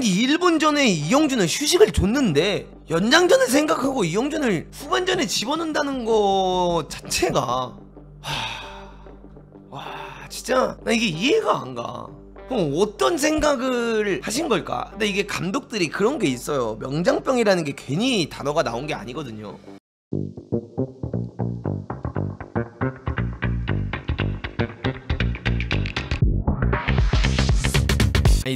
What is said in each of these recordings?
단지 1분 전에 이영준은 휴식을 줬는데 연장전을 생각하고 이영준을 후반전에 집어넣는다는 거 자체가 하... 와 진짜 나 이게 이해가 안가 그럼 어떤 생각을 하신 걸까? 근데 이게 감독들이 그런 게 있어요 명장병이라는 게 괜히 단어가 나온 게 아니거든요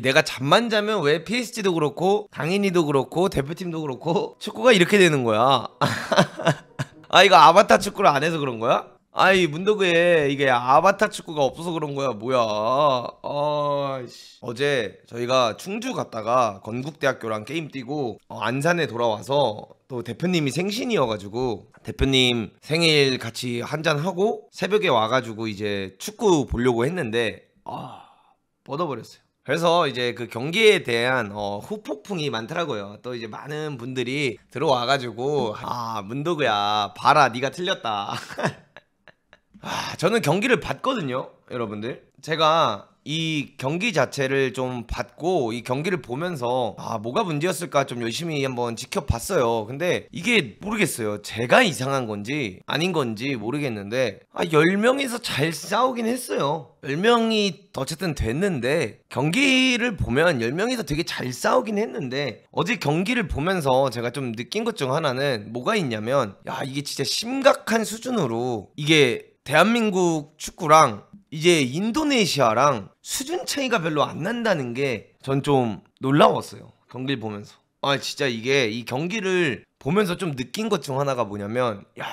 내가 잠만 자면 왜 PSG도 그렇고 당인이도 그렇고 대표팀도 그렇고 축구가 이렇게 되는 거야 아 이거 아바타 축구를 안 해서 그런 거야? 아이 문덕에 이게 아바타 축구가 없어서 그런 거야 뭐야 아씨 어제 저희가 충주 갔다가 건국대학교랑 게임 뛰고 어, 안산에 돌아와서 또 대표님이 생신이어가지고 대표님 생일 같이 한잔하고 새벽에 와가지고 이제 축구 보려고 했는데 아 뻗어버렸어요 그래서 이제 그 경기에 대한 어, 후폭풍이 많더라고요. 또 이제 많은 분들이 들어와가지고 아 문도그야 봐라 네가 틀렸다. 아, 저는 경기를 봤거든요, 여러분들. 제가 이 경기 자체를 좀 봤고 이 경기를 보면서 아 뭐가 문제였을까 좀 열심히 한번 지켜봤어요 근데 이게 모르겠어요 제가 이상한 건지 아닌 건지 모르겠는데 아 10명이서 잘 싸우긴 했어요 10명이 어쨌든 됐는데 경기를 보면 10명이서 되게 잘 싸우긴 했는데 어제 경기를 보면서 제가 좀 느낀 것 중 하나는 뭐가 있냐면 야 이게 진짜 심각한 수준으로 이게 대한민국 축구랑 이제 인도네시아랑 수준 차이가 별로 안 난다는 게 전 좀 놀라웠어요. 경기를 보면서. 아, 진짜 이게 이 경기를 보면서 좀 느낀 것 중 하나가 뭐냐면, 야,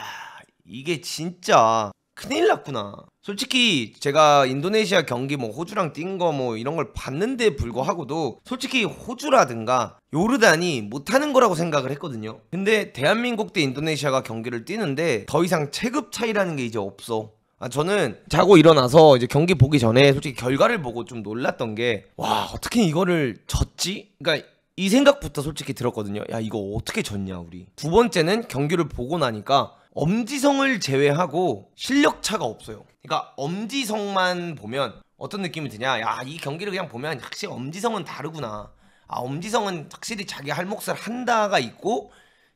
이게 진짜 큰일 났구나. 솔직히 제가 인도네시아 경기 뭐 호주랑 뛴 거 뭐 이런 걸 봤는데 불구하고도 솔직히 호주라든가 요르단이 못하는 거라고 생각을 했거든요. 근데 대한민국 대 인도네시아가 경기를 뛰는데 더 이상 체급 차이라는 게 이제 없어. 아, 저는 자고 일어나서 이제 경기 보기 전에 솔직히 결과를 보고 좀 놀랐던 게 와 어떻게 이거를 졌지? 그러니까 이 생각부터 솔직히 들었거든요. 야 이거 어떻게 졌냐 우리. 두 번째는 경기를 보고 나니까 엄지성을 제외하고 실력 차가 없어요. 그러니까 엄지성만 보면 어떤 느낌이 드냐? 야 이 경기를 그냥 보면 확실히 엄지성은 다르구나. 아 엄지성은 확실히 자기 할 몫을 한다가 있고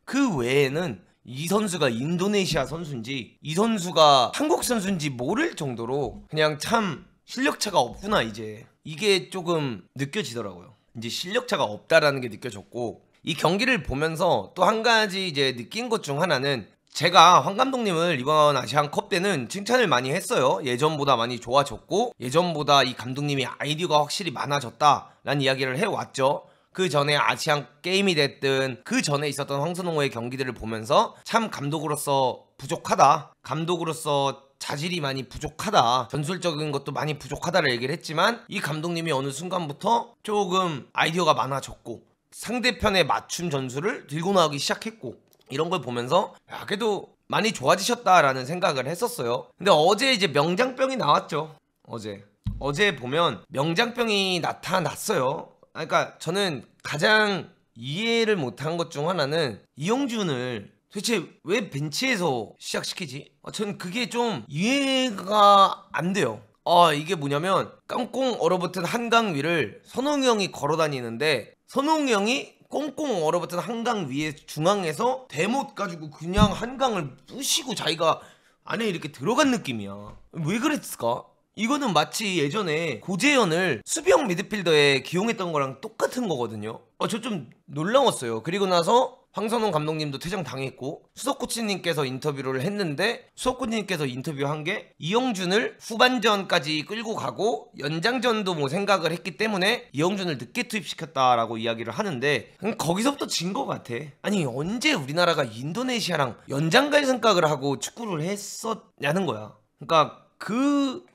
그 외에는 이 선수가 인도네시아 선수인지 이 선수가 한국 선수인지 모를 정도로 그냥 참 실력차가 없구나 이제 이게 조금 느껴지더라고요. 이제 실력차가 없다라는 게 느껴졌고 이 경기를 보면서 또 한 가지 이제 느낀 것 중 하나는 제가 황 감독님을 이번 아시안컵 때는 칭찬을 많이 했어요. 예전보다 많이 좋아졌고 예전보다 이 감독님이 아이디어가 확실히 많아졌다라는 이야기를 해왔죠. 그 전에 아시안 게임이 됐든 그 전에 있었던 황선홍의 경기들을 보면서 참 감독으로서 부족하다. 감독으로서 자질이 많이 부족하다 전술적인 것도 많이 부족하다를 얘기를 했지만 이 감독님이 어느 순간부터 조금 아이디어가 많아졌고 상대편에 맞춤 전술을 들고 나오기 시작했고 이런 걸 보면서 야 그래도 많이 좋아지셨다라는 생각을 했었어요 근데 어제 이제 명장병이 나왔죠 어제 어제 보면 명장병이 나타났어요 아, 그러니까 저는 가장 이해를 못한 것 중 하나는 이용준을 도대체 왜 벤치에서 시작시키지? 아, 저는 그게 좀 이해가 안 돼요. 아 이게 뭐냐면 깡꽁 얼어붙은 한강 위를 선홍이 형이 걸어다니는데 선홍이 형이 꽁꽁 얼어붙은 한강 위에 중앙에서 대못 가지고 그냥 한강을 부시고 자기가 안에 이렇게 들어간 느낌이야. 왜 그랬을까? 이거는 마치 예전에 고재현을 수비형 미드필더에 기용했던 거랑 똑같은 거거든요. 어, 저 좀 놀라웠어요. 그리고 나서 황선홍 감독님도 퇴장 당했고 수석 코치님께서 인터뷰를 했는데 수석 코치님께서 인터뷰한 게 이영준을 후반전까지 끌고 가고 연장전도 뭐 생각을 했기 때문에 이영준을 늦게 투입시켰다라고 이야기를 하는데 거기서부터 진것 같아. 아니 언제 우리나라가 인도네시아랑 연장갈 생각을 하고 축구를 했었냐는 거야. 그러니까 그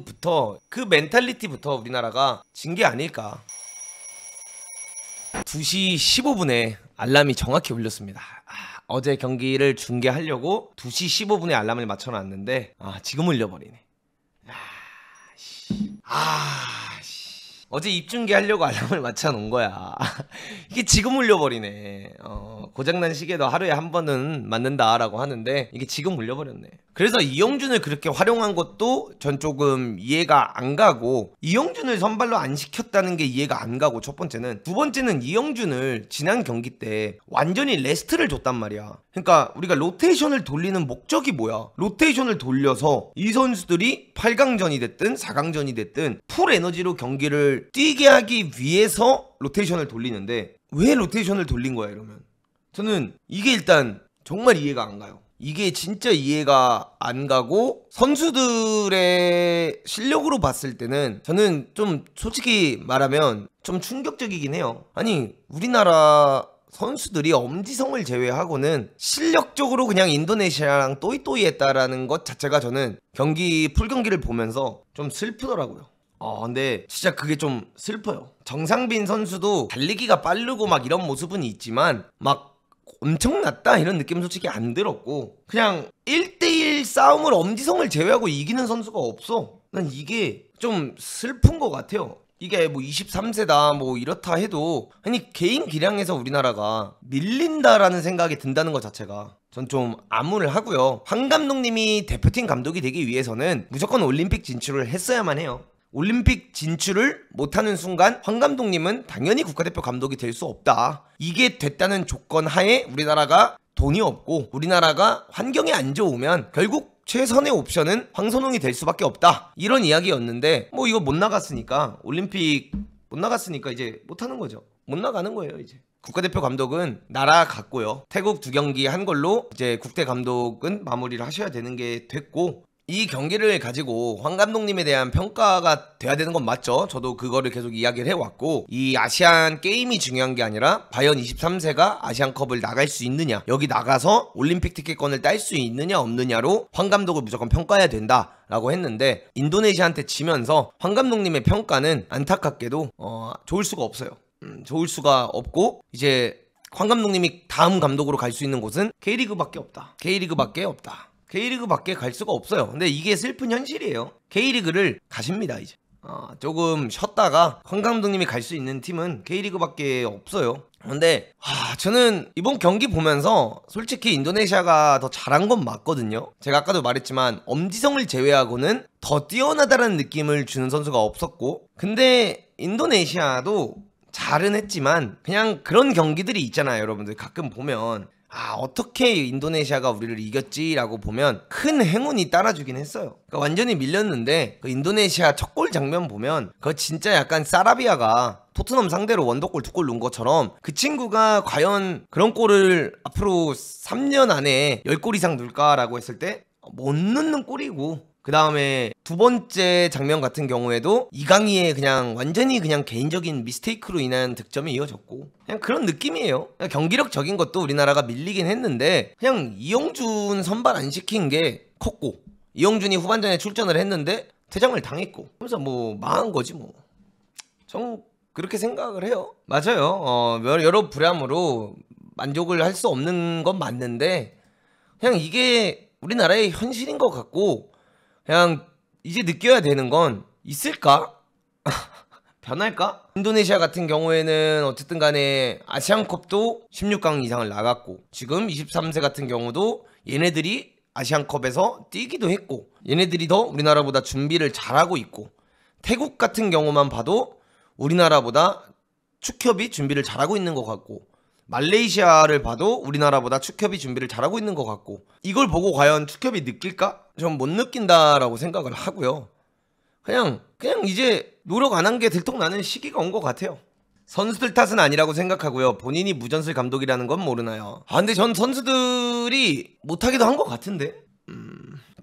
마인드부터 그 멘탈리티부터 우리나라가 진 게 아닐까 2시 15분에 알람이 정확히 울렸습니다 아, 어제 경기를 중계하려고 2시 15분에 알람을 맞춰놨는데 아 지금 울려버리네 아... 씨. 아... 어제 입중계 하려고 알람을 맞춰놓은 거야. 이게 지금 울려버리네. 어, 고장난 시계도 하루에 한 번은 맞는다라고 하는데 이게 지금 울려버렸네. 그래서 이영준을 그렇게 활용한 것도 전 조금 이해가 안 가고 이영준을 선발로 안 시켰다는 게 이해가 안 가고 첫 번째는 두 번째는 이영준을 지난 경기 때 완전히 레스트를 줬단 말이야. 그러니까 우리가 로테이션을 돌리는 목적이 뭐야? 로테이션을 돌려서 이 선수들이 8강전이 됐든 4강전이 됐든 풀 에너지로 경기를 뛰게 하기 위해서 로테이션을 돌리는데 왜 로테이션을 돌린 거야 이러면 저는 이게 일단 정말 이해가 안 가요. 이게 진짜 이해가 안 가고 선수들의 실력으로 봤을 때는 저는 좀 솔직히 말하면 좀 충격적이긴 해요. 아니 우리나라 선수들이 엄지성을 제외하고는 실력적으로 그냥 인도네시아랑 또이또이했다라는 것 자체가 저는 경기 풀경기를 보면서 좀 슬프더라고요. 어, 근데 진짜 그게 좀 슬퍼요. 정상빈 선수도 달리기가 빠르고 막 이런 모습은 있지만 막 엄청났다 이런 느낌 솔직히 안 들었고 그냥 1대1 싸움을 엄지성을 제외하고 이기는 선수가 없어. 난 이게 좀 슬픈 것 같아요. 이게 뭐 23세다 뭐 이렇다 해도 아니 개인 기량에서 우리나라가 밀린다라는 생각이 든다는 것 자체가 전 좀 암울을 하고요. 황 감독님이 대표팀 감독이 되기 위해서는 무조건 올림픽 진출을 했어야만 해요. 올림픽 진출을 못하는 순간 황 감독님은 당연히 국가대표 감독이 될 수 없다. 이게 됐다는 조건 하에 우리나라가 돈이 없고 우리나라가 환경이 안 좋으면 결국 최선의 옵션은 황선홍이 될 수밖에 없다. 이런 이야기였는데 뭐 이거 못 나갔으니까 올림픽 못 나갔으니까 이제 못 하는 거죠. 못 나가는 거예요, 이제. 국가대표 감독은 나라 갔고요 태국 두 경기 한 걸로 이제 국대 감독은 마무리를 하셔야 되는 게 됐고 이 경기를 가지고 황 감독님에 대한 평가가 돼야 되는 건 맞죠. 저도 그거를 계속 이야기를 해왔고 이 아시안 게임이 중요한 게 아니라 과연 23세가 아시안컵을 나갈 수 있느냐 여기 나가서 올림픽 티켓권을 딸 수 있느냐 없느냐로 황 감독을 무조건 평가해야 된다. 라고 했는데 인도네시아한테 지면서 황 감독님의 평가는 안타깝게도 어, 좋을 수가 없어요. 음, 좋을 수가 없고 이제 황 감독님이 다음 감독으로 갈 수 있는 곳은 K리그밖에 없다. K리그밖에 없다. K리그 밖에 갈 수가 없어요. 근데 이게 슬픈 현실이에요. K리그를 가십니다, 이제. 어, 조금 쉬었다가 황 감독님이 갈 수 있는 팀은 K리그밖에 없어요. 근데 하, 아, 저는 이번 경기 보면서 솔직히 인도네시아가 더 잘한 건 맞거든요. 제가 아까도 말했지만 엄지성을 제외하고는 더 뛰어나다라는 느낌을 주는 선수가 없었고 근데 인도네시아도 잘은 했지만 그냥 그런 경기들이 있잖아요 여러분들 가끔 보면 아 어떻게 인도네시아가 우리를 이겼지라고 보면 큰 행운이 따라주긴 했어요 그러니까 완전히 밀렸는데 그 인도네시아 첫 골 장면 보면 그거 진짜 약간 사라비아가 토트넘 상대로 원더골 두골 넣은 것처럼 그 친구가 과연 그런 골을 앞으로 3년 안에 10골 이상 넣을까라고 했을 때 못 넣는 골이고 그 다음에 두 번째 장면 같은 경우에도 이강희의 그냥 완전히 그냥 개인적인 미스테이크로 인한 득점이 이어졌고 그냥 그런 느낌이에요. 그냥 경기력적인 것도 우리나라가 밀리긴 했는데 그냥 이영준 선발 안 시킨 게 컸고 이영준이 후반전에 출전을 했는데 퇴장을 당했고 그래서 뭐 망한 거지 뭐. 전 그렇게 생각을 해요. 맞아요. 어, 여러 불암으로 만족을 할 수 없는 건 맞는데 그냥 이게 우리나라의 현실인 것 같고 그냥 이제 느껴야 되는 건 있을까? 변할까? 인도네시아 같은 경우에는 어쨌든 간에 아시안컵도 16강 이상을 나갔고 지금 23세 같은 경우도 얘네들이 아시안컵에서 뛰기도 했고 얘네들이 더 우리나라보다 준비를 잘하고 있고 태국 같은 경우만 봐도 우리나라보다 축협이 준비를 잘하고 있는 것 같고 말레이시아를 봐도 우리나라보다 축협이 준비를 잘하고 있는 것 같고 이걸 보고 과연 축협이 느낄까? 전 못 느낀다라고 생각을 하고요. 그냥 그냥 이제 노력 안 한 게 들통나는 시기가 온 것 같아요. 선수들 탓은 아니라고 생각하고요. 본인이 무전술 감독이라는 건 모르나요? 아 근데 전 선수들이 못하기도 한 것 같은데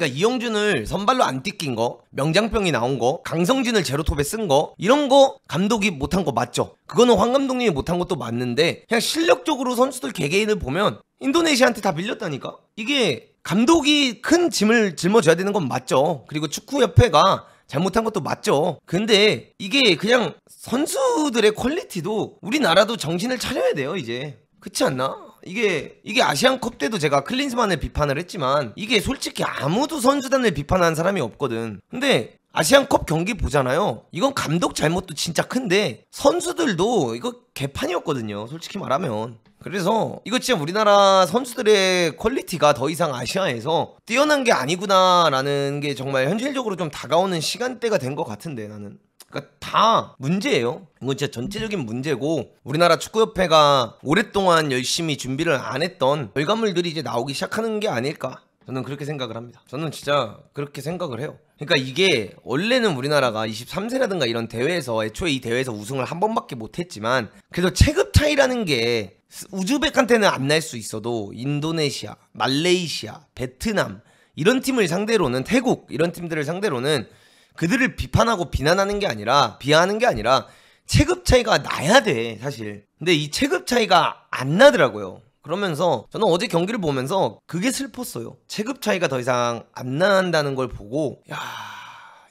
그러니까 이영준을 선발로 안뛰낀 거, 명장병이 나온 거, 강성진을 제로톱에 쓴 거, 이런 거 감독이 못한 거 맞죠? 그거는 황 감독님이 못한 것도 맞는데 그냥 실력적으로 선수들 개개인을 보면 인도네시아한테 다 밀렸다니까. 이게 감독이 큰 짐을 짊어져야 되는 건 맞죠. 그리고 축구협회가 잘못한 것도 맞죠. 근데 이게 그냥 선수들의 퀄리티도 우리나라도 정신을 차려야 돼요, 이제. 그렇지 않나? 이게 이게 아시안컵 때도 제가 클린스만을 비판을 했지만 이게 솔직히 아무도 선수단을 비판한 사람이 없거든. 근데 아시안컵 경기 보잖아요. 이건 감독 잘못도 진짜 큰데 선수들도 이거 개판이었거든요. 솔직히 말하면. 그래서 이거 진짜 우리나라 선수들의 퀄리티가 더 이상 아시아에서 뛰어난 게 아니구나라는 게 정말 현실적으로 좀 다가오는 시간대가 된 것 같은데 나는. 그러니까 다 문제예요. 이건 진짜 전체적인 문제고 우리나라 축구협회가 오랫동안 열심히 준비를 안 했던 결과물들이 이제 나오기 시작하는 게 아닐까 저는 그렇게 생각을 합니다. 저는 진짜 그렇게 생각을 해요. 그러니까 이게 원래는 우리나라가 23세라든가 이런 대회에서 애초에 이 대회에서 우승을 한 번밖에 못했지만 그래서 체급 차이라는 게 우즈벡한테는 안 날 수 있어도 인도네시아, 말레이시아, 베트남 이런 팀을 상대로는 태국 이런 팀들을 상대로는 그들을 비판하고 비난하는 게 아니라 비하하는 게 아니라 체급 차이가 나야 돼 사실 근데 이 체급 차이가 안 나더라고요 그러면서 저는 어제 경기를 보면서 그게 슬펐어요 체급 차이가 더 이상 안 난다는 걸 보고 야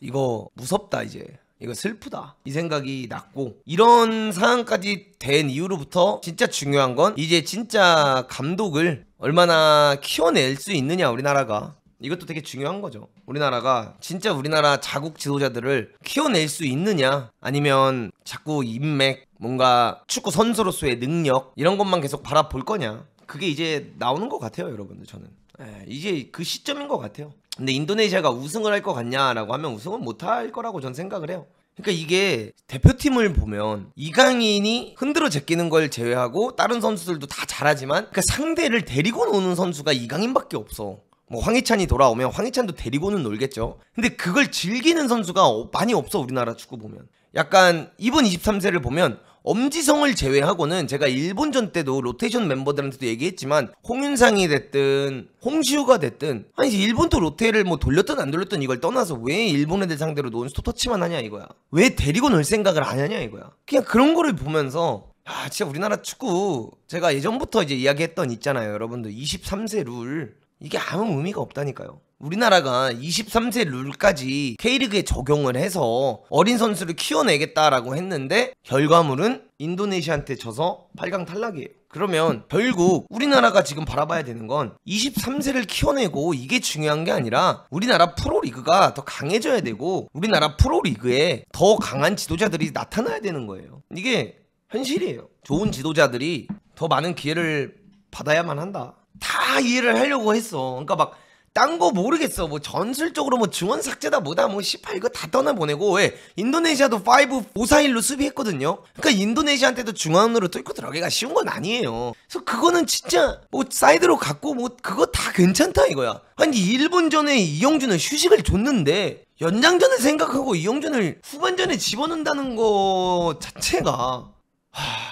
이거 무섭다 이제 이거 슬프다 이 생각이 났고 이런 상황까지 된 이후로부터 진짜 중요한 건 이제 진짜 감독을 얼마나 키워낼 수 있느냐 우리나라가 이것도 되게 중요한 거죠. 우리나라가 진짜 우리나라 자국 지도자들을 키워낼 수 있느냐 아니면 자꾸 인맥 뭔가 축구 선수로서의 능력 이런 것만 계속 바라볼 거냐 그게 이제 나오는 것 같아요 여러분들 저는 예, 이제 그 시점인 것 같아요 근데 인도네시아가 우승을 할 것 같냐라고 하면 우승은 못 할 거라고 전 생각을 해요 그러니까 이게 대표팀을 보면 이강인이 흔들어 제끼는 걸 제외하고 다른 선수들도 다 잘하지만 그러니까 상대를 데리고 노는 선수가 이강인밖에 없어 뭐 황희찬이 돌아오면 황희찬도 데리고는 놀겠죠. 근데 그걸 즐기는 선수가 어, 많이 없어 우리나라 축구 보면. 약간 이번 23세를 보면 엄지성을 제외하고는 제가 일본전 때도 로테이션 멤버들한테도 얘기했지만 홍윤상이 됐든 홍시우가 됐든 아니 일본도 로테를 뭐 돌렸든 안 돌렸든 이걸 떠나서 왜 일본 애들 상대로 논스톱 터치만 하냐 이거야 왜 데리고 놀 생각을 안 하냐 이거야 그냥 그런 거를 보면서 아 진짜 우리나라 축구 제가 예전부터 이제 이야기했던 있잖아요 여러분들 23세 룰 이게 아무 의미가 없다니까요. 우리나라가 23세 룰까지 K리그에 적용을 해서 어린 선수를 키워내겠다라고 했는데 결과물은 인도네시아한테 져서 8강 탈락이에요. 그러면 결국 우리나라가 지금 바라봐야 되는 건 23세를 키워내고 이게 중요한 게 아니라 우리나라 프로리그가 더 강해져야 되고 우리나라 프로리그에 더 강한 지도자들이 나타나야 되는 거예요. 이게 현실이에요. 좋은 지도자들이 더 많은 기회를 받아야만 한다. 다 이해를 하려고 했어. 그러니까 막 딴 거 모르겠어. 뭐 전술적으로 뭐 증원 삭제다 뭐다 뭐 18, 이거 다 떠나보내고, 왜? 인도네시아도 5, 5-4-1로 수비했거든요? 그러니까 인도네시아한테도 중앙으로 뚫고 들어가기가 쉬운 건 아니에요. 그래서 그거는 진짜 뭐 사이드로 갖고 뭐 그거 다 괜찮다 이거야. 아니, 일본전에 이용준은 휴식을 줬는데, 연장전을 생각하고 이용준을 후반전에 집어넣는다는 거 자체가, 하...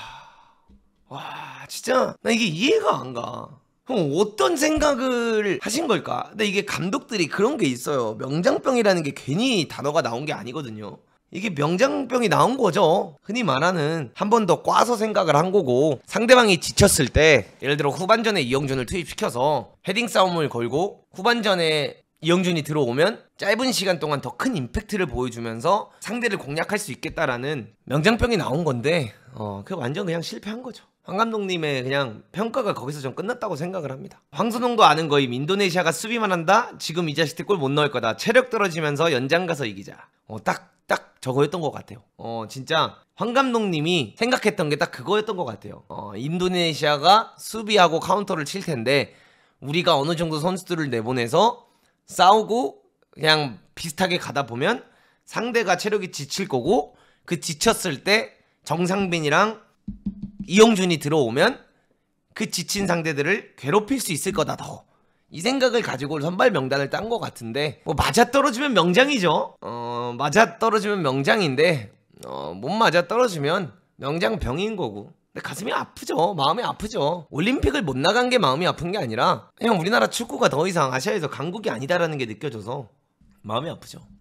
와, 진짜, 나 이게 이해가 안 가. 형 어떤 생각을 하신 걸까? 근데 이게 감독들이 그런 게 있어요. 명장병이라는 게 괜히 단어가 나온 게 아니거든요. 이게 명장병이 나온 거죠. 흔히 말하는 한 번 더 꽈서 생각을 한 거고 상대방이 지쳤을 때 예를 들어 후반전에 이영준을 투입시켜서 헤딩 싸움을 걸고 후반전에 이영준이 들어오면 짧은 시간 동안 더 큰 임팩트를 보여주면서 상대를 공략할 수 있겠다라는 명장병이 나온 건데 어, 그 완전 그냥 실패한 거죠. 황 감독님의 그냥 평가가 거기서 좀 끝났다고 생각을 합니다. 황선홍도 아는 거임 인도네시아가 수비만 한다. 지금 이 자식들 골 못 넣을 거다. 체력 떨어지면서 연장 가서 이기자. 어, 딱, 딱 저거였던 것 같아요. 어, 진짜 황 감독님이 생각했던 게 딱 그거였던 것 같아요. 어, 인도네시아가 수비하고 카운터를 칠 텐데 우리가 어느 정도 선수들을 내보내서 싸우고 그냥 비슷하게 가다 보면 상대가 체력이 지칠 거고 그 지쳤을 때 정상빈이랑 이용준이 들어오면 그 지친 상대들을 괴롭힐 수 있을 거다 더. 이 생각을 가지고 선발 명단을 딴것 같은데 뭐 맞아 떨어지면 명장이죠. 어 맞아 떨어지면 명장인데 어못 맞아 떨어지면 명장 병인 거고. 근데 가슴이 아프죠. 마음이 아프죠. 올림픽을 못 나간 게 마음이 아픈 게 아니라 그냥 우리나라 축구가 더 이상 아시아에서 강국이 아니다라는 게 느껴져서 마음이 아프죠.